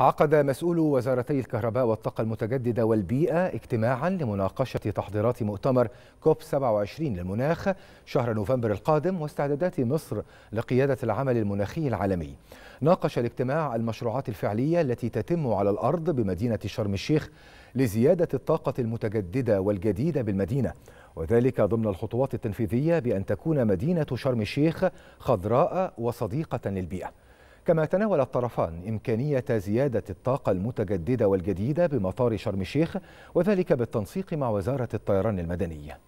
عقد مسؤول وزارتي الكهرباء والطاقة المتجددة والبيئة اجتماعا لمناقشة تحضيرات مؤتمر كوب 27 للمناخ شهر نوفمبر القادم واستعدادات مصر لقيادة العمل المناخي العالمي ناقش الاجتماع المشروعات الفعلية التي تتم على الأرض بمدينة شرم الشيخ لزيادة الطاقة المتجددة والجديدة بالمدينة وذلك ضمن الخطوات التنفيذية بأن تكون مدينة شرم الشيخ خضراء وصديقة للبيئة كما تناول الطرفان إمكانية زيادة الطاقة المتجددة والجديدة بمطار شرم الشيخ وذلك بالتنسيق مع وزارة الطيران المدنية